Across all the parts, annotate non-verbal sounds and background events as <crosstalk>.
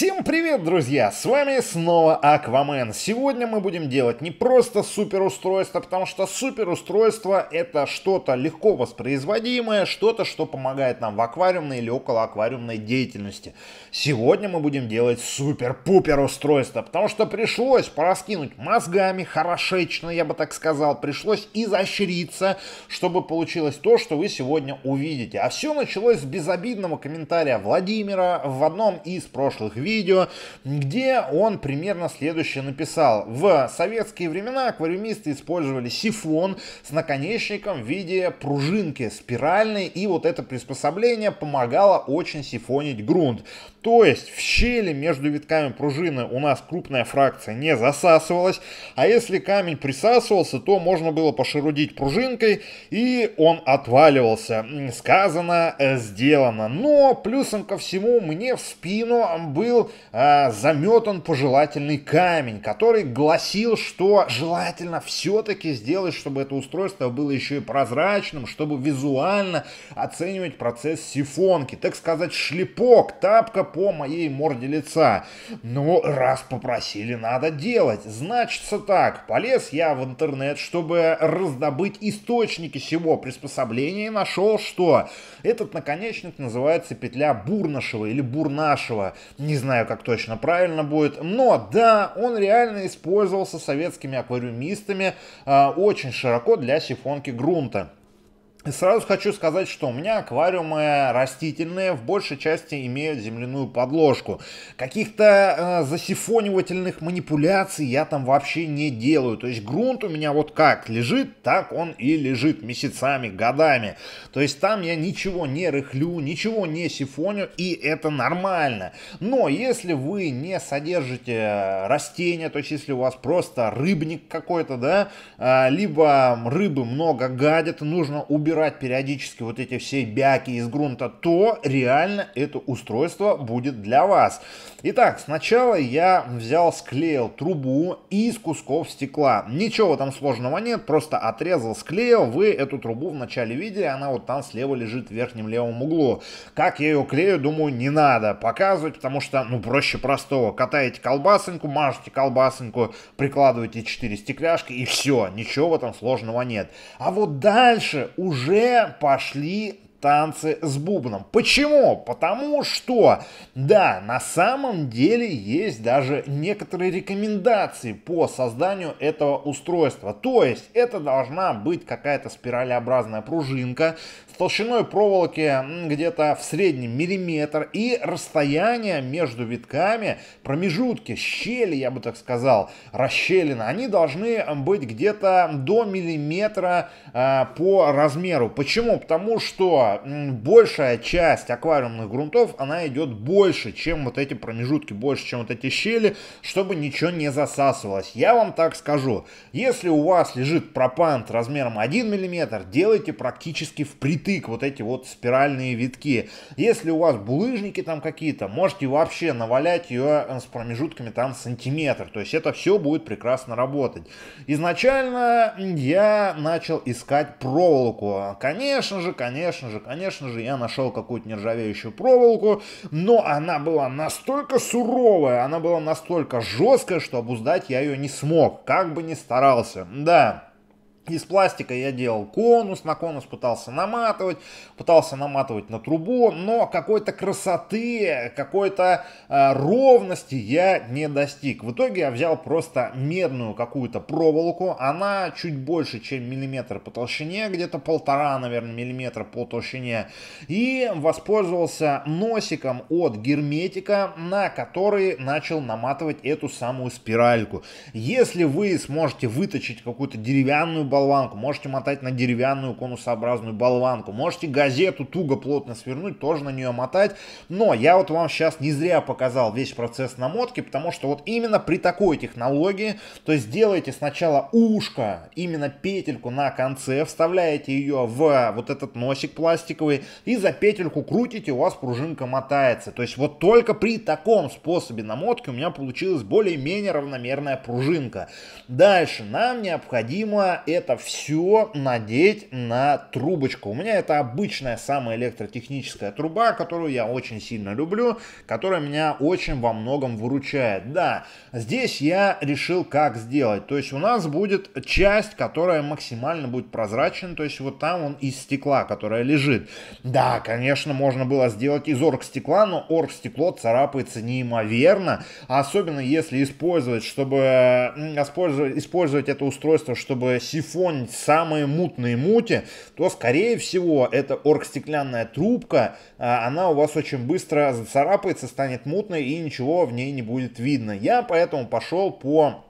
Всем привет, друзья! С вами снова Аквамен. Сегодня мы будем делать не просто суперустройство, потому что суперустройство это что-то легко воспроизводимое, что-то, что помогает нам в аквариумной или около аквариумной деятельности. Сегодня мы будем делать супер-пупер устройство, потому что пришлось пораскинуть мозгами хорошечно, я бы так сказал, пришлось изощриться, чтобы получилось то, что вы сегодня увидите. А все началось с безобидного комментария Владимира в одном из прошлых видео видео, где он примерно следующее написал. В советские времена аквариумисты использовали сифон с наконечником в виде пружинки спиральной, и вот это приспособление помогало очень сифонить грунт. То есть в щели между витками пружины у нас крупная фракция не засасывалась, а если камень присасывался, то можно было пошерудить пружинкой, и он отваливался. Сказано, э, сделано. Но плюсом ко всему мне в спину был был э, а, заметан пожелательный камень, который гласил, что желательно все-таки сделать, чтобы это устройство было еще и прозрачным, чтобы визуально оценивать процесс сифонки. Так сказать, шлепок, тапка по моей морде лица. Но раз попросили, надо делать. Значится так, полез я в интернет, чтобы раздобыть источники всего приспособления и нашел, что этот наконечник называется петля Бурнашева или Бурнашева. Не знаю, знаю, как точно правильно будет, но да, он реально использовался советскими аквариумистами э, очень широко для сифонки грунта сразу хочу сказать, что у меня аквариумы растительные в большей части имеют земляную подложку. Каких-то э, засифонивательных манипуляций я там вообще не делаю. То есть грунт у меня вот как лежит, так он и лежит месяцами, годами. То есть там я ничего не рыхлю, ничего не сифоню, и это нормально. Но если вы не содержите растения, то есть если у вас просто рыбник какой-то, да, э, либо рыбы много гадят, нужно убирать убирать периодически вот эти все бяки из грунта, то реально это устройство будет для вас. Итак, сначала я взял, склеил трубу из кусков стекла. Ничего там сложного нет, просто отрезал, склеил. Вы эту трубу в начале видели, она вот там слева лежит в верхнем левом углу. Как я ее клею, думаю, не надо показывать, потому что, ну, проще простого. Катаете колбасоньку, мажете колбасоньку, прикладываете 4 стекляшки и все, ничего в этом сложного нет. А вот дальше уже уже пошли танцы с бубном. Почему? Потому что, да, на самом деле есть даже некоторые рекомендации по созданию этого устройства. То есть это должна быть какая-то спиралеобразная пружинка толщиной проволоки где-то в среднем миллиметр и расстояние между витками, промежутки, щели, я бы так сказал, расщелины, они должны быть где-то до миллиметра э, по размеру. Почему? Потому что большая часть аквариумных грунтов, она идет больше, чем вот эти промежутки, больше, чем вот эти щели, чтобы ничего не засасывалось. Я вам так скажу, если у вас лежит пропант размером 1 мм, делайте практически впритык втык, вот эти вот спиральные витки. Если у вас булыжники там какие-то, можете вообще навалять ее э, с промежутками там сантиметр. То есть это все будет прекрасно работать. Изначально я начал искать проволоку. Конечно же, конечно же, конечно же, я нашел какую-то нержавеющую проволоку, но она была настолько суровая, она была настолько жесткая, что обуздать я ее не смог, как бы ни старался. Да, из пластика я делал конус, на конус пытался наматывать, пытался наматывать на трубу, но какой-то красоты, какой-то э, ровности я не достиг. В итоге я взял просто медную какую-то проволоку, она чуть больше, чем миллиметр по толщине, где-то полтора, наверное, миллиметра по толщине, и воспользовался носиком от герметика, на который начал наматывать эту самую спиральку. Если вы сможете выточить какую-то деревянную балансу, болванку, можете мотать на деревянную конусообразную болванку, можете газету туго плотно свернуть, тоже на нее мотать. Но я вот вам сейчас не зря показал весь процесс намотки, потому что вот именно при такой технологии, то есть делаете сначала ушко, именно петельку на конце, вставляете ее в вот этот носик пластиковый и за петельку крутите, у вас пружинка мотается. То есть вот только при таком способе намотки у меня получилась более-менее равномерная пружинка. Дальше нам необходимо это это все надеть на трубочку. У меня это обычная самая электротехническая труба, которую я очень сильно люблю, которая меня очень во многом выручает. Да, здесь я решил, как сделать. То есть у нас будет часть, которая максимально будет прозрачна, то есть вот там он из стекла, которое лежит. Да, конечно, можно было сделать из оргстекла, но оргстекло царапается неимоверно, особенно если использовать, чтобы использовать, использовать это устройство, чтобы сиф фоне самые мутные мути, то, скорее всего, эта оргстеклянная трубка, а, она у вас очень быстро зацарапается, станет мутной и ничего в ней не будет видно. Я поэтому пошел по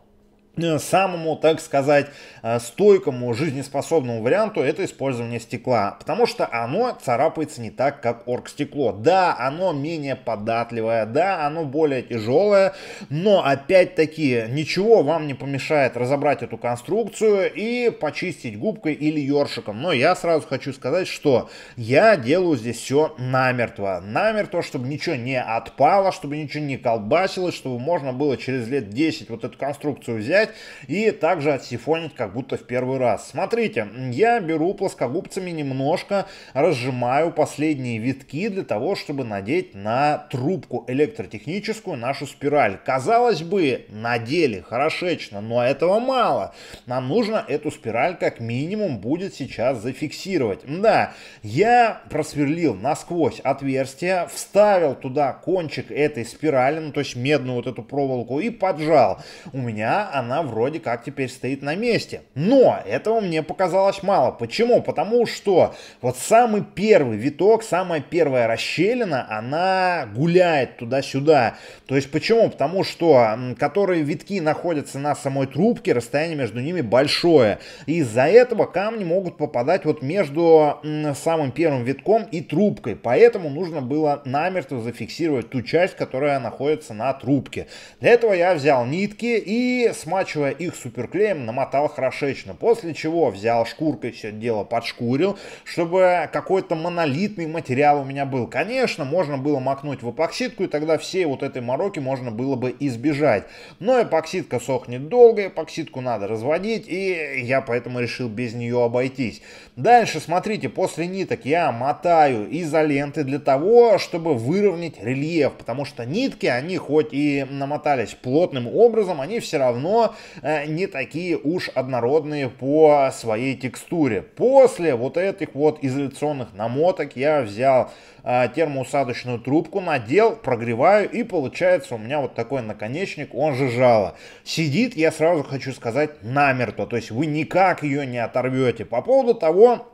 Э, самому, так сказать, э, стойкому, жизнеспособному варианту это использование стекла, потому что оно царапается не так, как оргстекло. Да, оно менее податливое, да, оно более тяжелое, но опять-таки ничего вам не помешает разобрать эту конструкцию и почистить губкой или ёршиком. Но я сразу хочу сказать, что я делаю здесь все намертво. Намертво, чтобы ничего не отпало, чтобы ничего не колбасилось, чтобы можно было через лет 10 вот эту конструкцию взять добавлять и также отсифонить как будто в первый раз. Смотрите, я беру плоскогубцами немножко, разжимаю последние витки для того, чтобы надеть на трубку электротехническую нашу спираль. Казалось бы, надели хорошечно, но этого мало. Нам нужно эту спираль как минимум будет сейчас зафиксировать. Да, я просверлил насквозь отверстие, вставил туда кончик этой спирали, ну то есть медную вот эту проволоку и поджал. У меня она она вроде как теперь стоит на месте. Но этого мне показалось мало. Почему? Потому что вот самый первый виток, самая первая расщелина, она гуляет туда-сюда. То есть почему? Потому что которые витки находятся на самой трубке, расстояние между ними большое. из-за этого камни могут попадать вот между самым первым витком и трубкой. Поэтому нужно было намертво зафиксировать ту часть, которая находится на трубке. Для этого я взял нитки и смазал намачивая их суперклеем, намотал хорошечно, после чего взял шкуркой все дело, подшкурил, чтобы какой-то монолитный материал у меня был. Конечно, можно было макнуть в эпоксидку, и тогда все вот этой мороки можно было бы избежать. Но эпоксидка сохнет долго, эпоксидку надо разводить, и я поэтому решил без нее обойтись. Дальше, смотрите, после ниток я мотаю изоленты для того, чтобы выровнять рельеф, потому что нитки, они хоть и намотались плотным образом, они все равно Э, не такие уж однородные по своей текстуре. После вот этих вот изоляционных намоток я взял э, термоусадочную трубку, надел, прогреваю и получается у меня вот такой наконечник, он же жало. Сидит, я сразу хочу сказать, намерто, то есть вы никак ее не оторвете. По поводу того,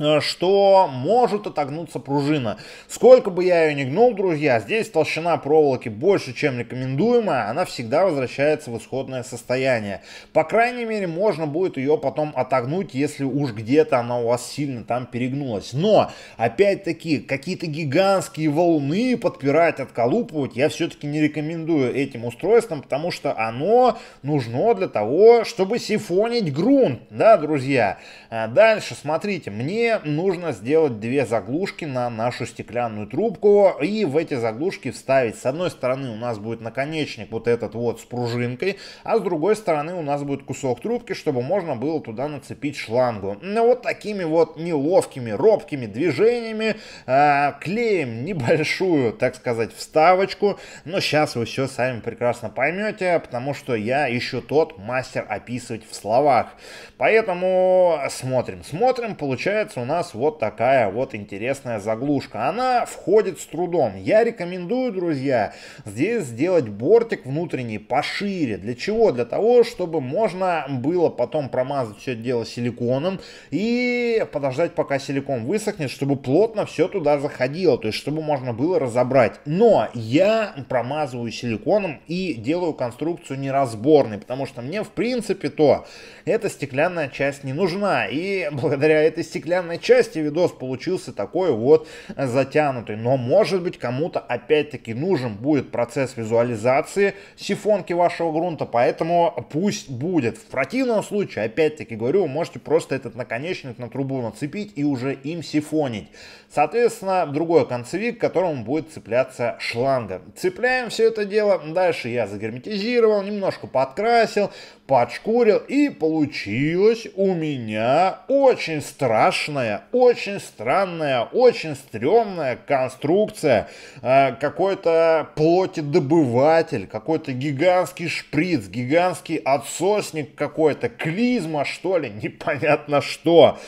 Э, что может отогнуться пружина. Сколько бы я ее ни гнул, друзья, здесь толщина проволоки больше, чем рекомендуемая, она всегда возвращается в исходное состояние. По крайней мере, можно будет ее потом отогнуть, если уж где-то она у вас сильно там перегнулась. Но, опять-таки, какие-то гигантские волны подпирать, отколупывать я все-таки не рекомендую этим устройством, потому что оно нужно для того, чтобы сифонить грунт, да, друзья. Э, дальше, смотрите, мне нужно сделать две заглушки на нашу стеклянную трубку и в эти заглушки вставить. С одной стороны у нас будет наконечник вот этот вот с пружинкой, а с другой стороны у нас будет кусок трубки, чтобы можно было туда нацепить шлангу. Ну вот такими вот неловкими, робкими движениями э, клеим небольшую, так сказать, вставочку. Но сейчас вы все сами прекрасно поймете, потому что я еще тот мастер описывать в словах. Поэтому смотрим, смотрим. Получается у нас вот такая вот интересная заглушка. Она входит с трудом. Я рекомендую, друзья, здесь сделать бортик внутренний пошире. Для чего? Для того, чтобы можно было потом промазать все дело силиконом и подождать, пока силикон высохнет, чтобы плотно все туда заходило, то есть чтобы можно было разобрать. Но я промазываю силиконом и делаю конструкцию неразборной, потому что мне в принципе то эта стеклянная часть не нужна. И благодаря этой стеклянной военной части видос получился такой вот затянутый. Но может быть кому-то опять-таки нужен будет процесс визуализации сифонки вашего грунта, поэтому пусть будет. В противном случае, опять-таки говорю, вы можете просто этот наконечник на трубу нацепить и уже им сифонить. Соответственно, другой концевик, к которому будет цепляться шланга. Цепляем все это дело. Дальше я загерметизировал, немножко подкрасил, подшкурил, и получилось у меня очень страшная, очень странная, очень стрёмная конструкция, э, какой-то плотедобыватель, какой-то гигантский шприц, гигантский отсосник какой-то, клизма что ли, <laughs> непонятно что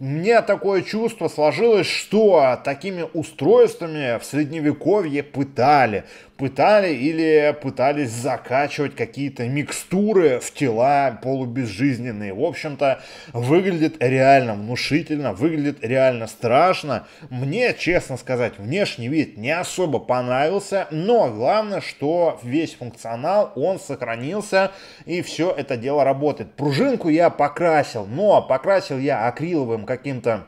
мне такое чувство сложилось, что такими устройствами в средневековье пытали. Пытали или пытались закачивать какие-то микстуры в тела полубезжизненные. В общем-то, выглядит реально внушительно, выглядит реально страшно. Мне, честно сказать, внешний вид не особо понравился, но главное, что весь функционал, он сохранился, и все это дело работает. Пружинку я покрасил, но покрасил я акриловым каким-то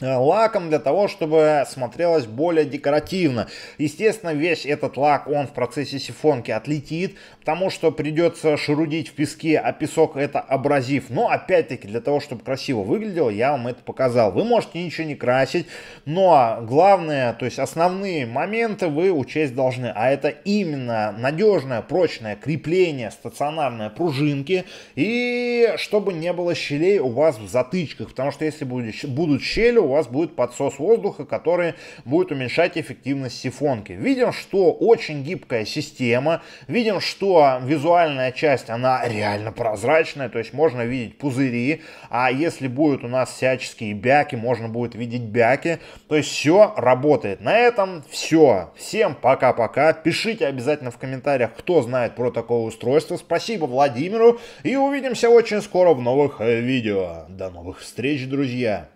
Э, лаком для того, чтобы смотрелось более декоративно. Естественно, весь этот лак, он в процессе сифонки отлетит, потому что придется шерудить в песке, а песок это абразив. Но опять-таки, для того, чтобы красиво выглядело, я вам это показал. Вы можете ничего не красить, но главное, то есть основные моменты вы учесть должны. А это именно надежное, прочное крепление стационарной пружинки и чтобы не было щелей у вас в затычках, потому что если будет, будут щели, у вас будет подсос воздуха, который будет уменьшать эффективность сифонки. Видим, что очень гибкая система, видим, что визуальная часть, она реально прозрачная, то есть можно видеть пузыри, а если будут у нас всяческие бяки, можно будет видеть бяки, то есть все работает. На этом все. Всем пока-пока. Пишите обязательно в комментариях, кто знает про такое устройство. Спасибо Владимиру и увидимся очень скоро в новых э, видео. До новых встреч, друзья!